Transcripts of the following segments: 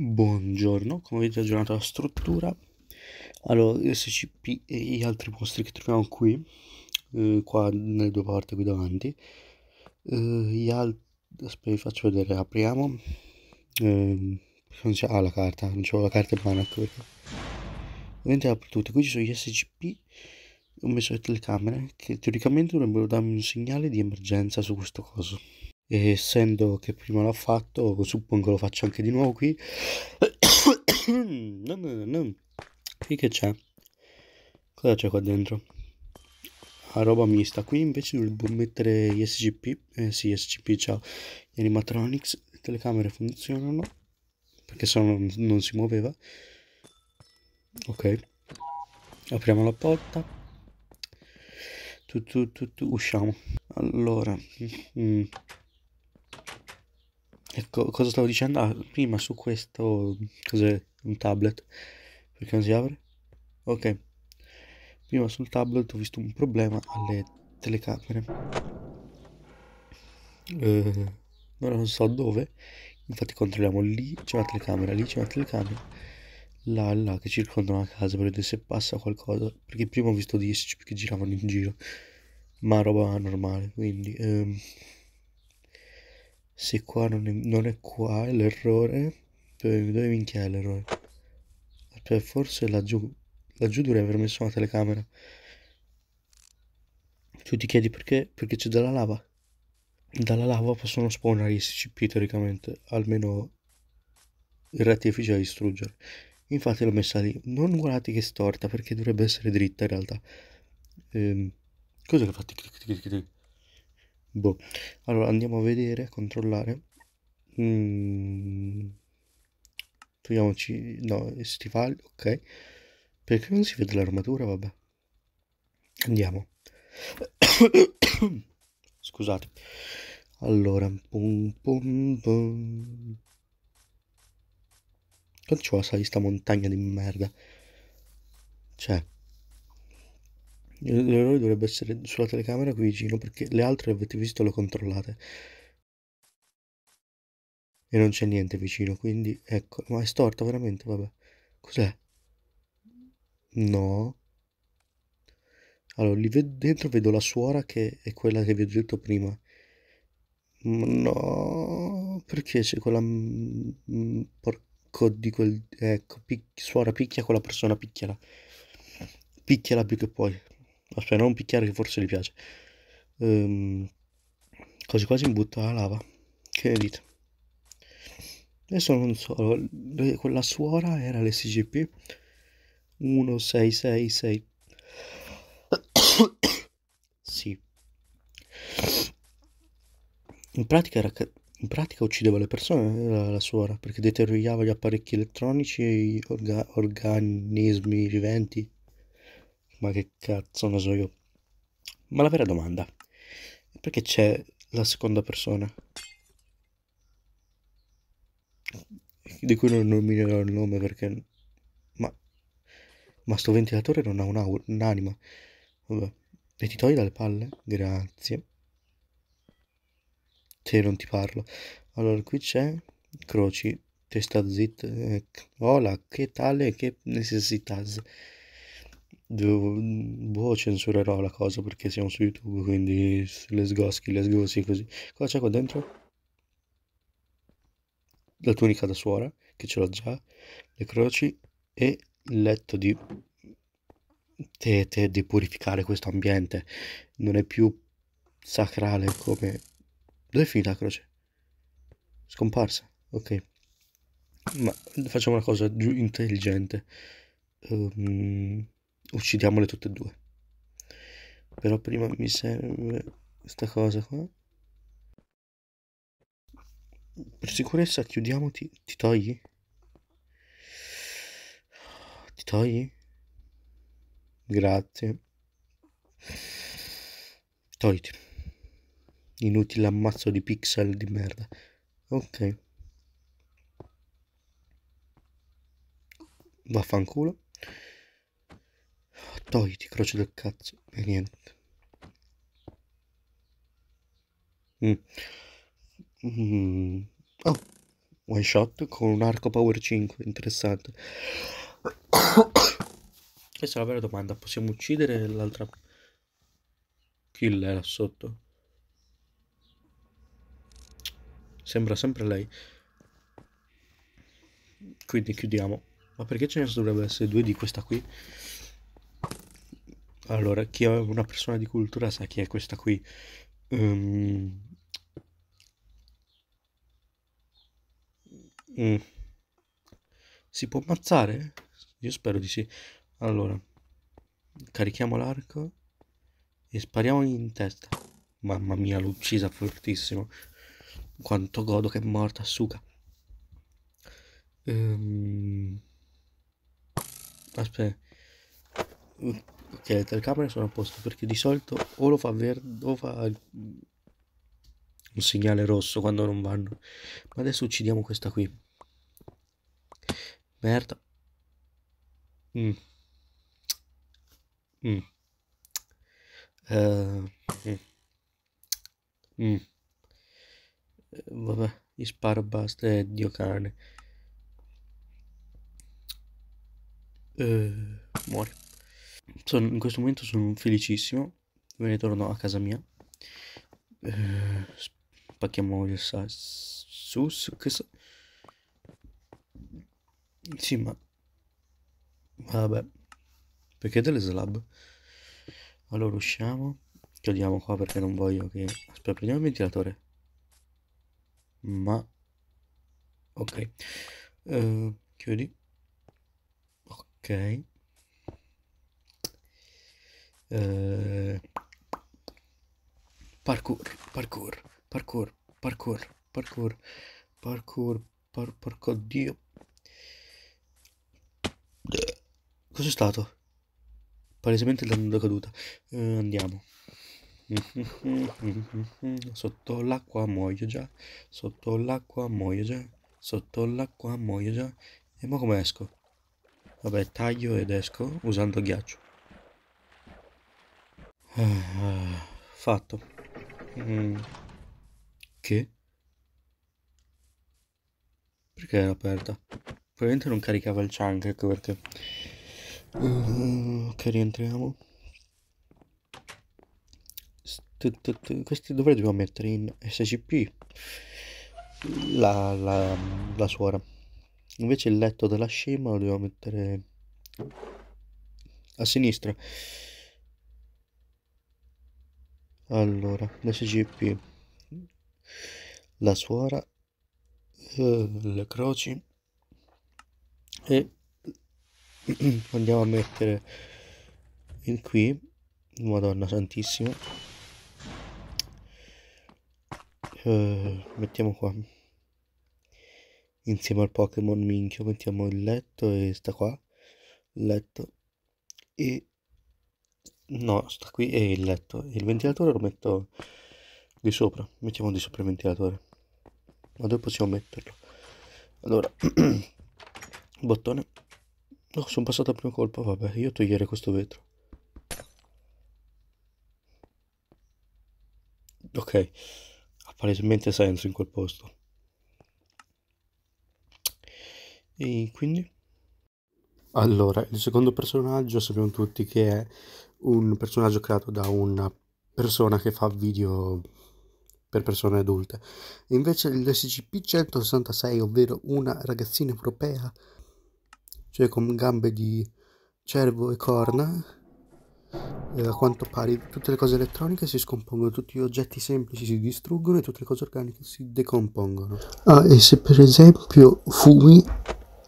Buongiorno, come avete aggiornato la struttura Allora, SCP e gli altri mostri che troviamo qui eh, Qua nelle due porte qui davanti eh, Gli altri... aspetta vi faccio vedere, apriamo eh, Non ah la carta, non c'è la carta e Banach ecco perché... Ovviamente apri tutte, qui ci sono gli SCP Ho messo le telecamere che teoricamente dovrebbero darmi un segnale di emergenza su questo coso e essendo che prima l'ho fatto suppongo lo faccio anche di nuovo qui no, no, no, qui che c'è cosa c'è qua dentro la ah, roba mista qui invece dovrebbe mettere gli SGP. eh sì SCP ciao gli animatronics le telecamere funzionano perché se no non si muoveva ok apriamo la porta tu, tu, tu, tu usciamo allora mm. Ecco, cosa stavo dicendo? Ah, prima su questo... Cos'è? Un tablet. Perché non si apre? Ok. Prima sul tablet ho visto un problema alle telecamere. Eh, ora non so dove. Infatti controlliamo lì c'è una telecamera, lì c'è una telecamera. Là, là, che circonda la casa per vedere se passa qualcosa. Perché prima ho visto 10 che giravano in giro. Ma roba normale, quindi... Ehm, se qua non è, non è qua è l'errore dove minchia è l'errore cioè, forse laggiù laggiù dovrei aver messo una telecamera tu ti chiedi perché perché c'è della lava dalla lava possono spawnare i SCP teoricamente almeno il rettifice da distruggere infatti l'ho messa lì non guardate che è storta perché dovrebbe essere dritta in realtà ehm, cos'è che fa tic boh. Allora andiamo a vedere, a controllare. Mm. Togliamoci, no, stivali, ok. Perché non si vede l'armatura? Vabbè. Andiamo. Scusate. Allora, pum pum pum. Quanto ci vuole salire sta montagna di merda? Cioè... L'errore dovrebbe essere sulla telecamera qui vicino perché le altre avete visto le controllate. E non c'è niente vicino, quindi ecco. Ma è storta veramente, vabbè. Cos'è? No. Allora, lì vedo, dentro vedo la suora che è quella che vi ho detto prima. No, perché c'è quella... Porco di quel... Ecco, pic, suora picchia quella persona, picchiala. Picchiala più che poi Aspetta, non picchiare che forse gli piace. Um, quasi quasi mi butta la lava. Che dite Adesso non so, quella suora era l'SGP 1666. sì. In pratica, era, in pratica uccideva le persone eh, la, la suora perché deteriorava gli apparecchi elettronici e gli orga, organismi viventi ma che cazzo ne so io. Ma la vera domanda, perché c'è la seconda persona? Di cui non nominerò il nome perché... Ma... Ma sto ventilatore non ha un'au- un'anima. Vabbè. E ti togli dalle palle? Grazie. Te non ti parlo. Allora, qui c'è Croci, testa zitta. Eh, hola, che tale, che necessitas. Devo, boh, censurerò la cosa perché siamo su YouTube, quindi let's go, let's go, sì, così. Cosa c'è qua dentro? La tunica da suora, che ce l'ho già, le croci e il letto di... Te, te, di purificare questo ambiente. Non è più sacrale come... Dove è finita la croce? Scomparsa, ok. Ma facciamo una cosa intelligente. Um uccidiamole tutte e due. Però prima mi serve questa cosa qua. Per sicurezza chiudiamo, ti, ti togli? Ti togli? Grazie. Togliti. Inutile ammazzo di pixel di merda. Ok. Vaffanculo. Togliti, croce del cazzo. E niente. Mm. Mm. Oh, one shot con un arco power 5, interessante. Questa è la vera domanda, possiamo uccidere l'altra kill è là sotto? Sembra sempre lei. Quindi chiudiamo. Ma perché ce ne dovrebbe essere due di questa qui? Allora, chi è una persona di cultura sa chi è questa qui. Um... Mm. Si può ammazzare? Io spero di sì. Allora, carichiamo l'arco e spariamo in testa. Mamma mia, l'ho uccisa fortissimo. Quanto godo che è morta, suca. Um... Aspetta ok le telecamere sono a posto perché di solito o lo fa verde o fa un segnale rosso quando non vanno ma adesso uccidiamo questa qui merda mm. Mm. Uh, mm. mm. Eh, vabbè gli sparo basta e eh, dio cane uh, eh, muore sono, in questo momento sono felicissimo, me ne torno a casa mia. Eh, spacchiamo il sus. Sa- sì, ma... Vabbè. Perché delle slab? Allora usciamo. Chiudiamo qua perché non voglio che... Aspetta, prendiamo il ventilatore. Ma... Ok. Uh, chiudi. Ok parkour, parkour, parkour, parkour, parkour, parkour, par, porco dio. Cos'è stato? Palesemente dando caduta. Eh, andiamo. Sotto l'acqua muoio già, sotto l'acqua muoio già, sotto l'acqua muoio già. E ma come esco? Vabbè, taglio ed esco usando ghiaccio. Ah, fatto. Mm. Che? Perché era aperta? Probabilmente non caricava il chunk, ecco perché. Uh, ok, rientriamo. Questi dove dobbiamo mettere in SCP? La, la, la suora. Invece il letto della scema lo dobbiamo mettere a sinistra allora l'SGP, la suora eh, le croci e andiamo a mettere in qui madonna santissima eh, mettiamo qua insieme al Pokémon minchio mettiamo il letto e sta qua letto e No, sta qui è il letto. Il ventilatore lo metto di sopra. Mettiamo di sopra il ventilatore. Ma dove possiamo metterlo? Allora, bottone. No, sono passato al primo colpo. Vabbè, io togliere questo vetro. Ok, ha palesemente senso in quel posto. E quindi... Allora, il secondo personaggio sappiamo tutti che è un personaggio creato da una persona che fa video per persone adulte. Invece l'SCP-166, ovvero una ragazzina europea, cioè con gambe di cervo e corna, a quanto pare tutte le cose elettroniche si scompongono, tutti gli oggetti semplici si distruggono e tutte le cose organiche si decompongono. Ah, e se per esempio fumi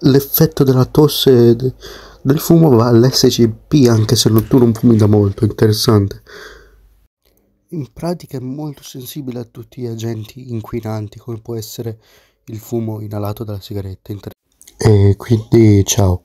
l'effetto della tosse de, del fumo va all'SCP anche se non tu non fumi da molto, interessante. In pratica è molto sensibile a tutti gli agenti inquinanti come può essere il fumo inalato dalla sigaretta. e quindi ciao.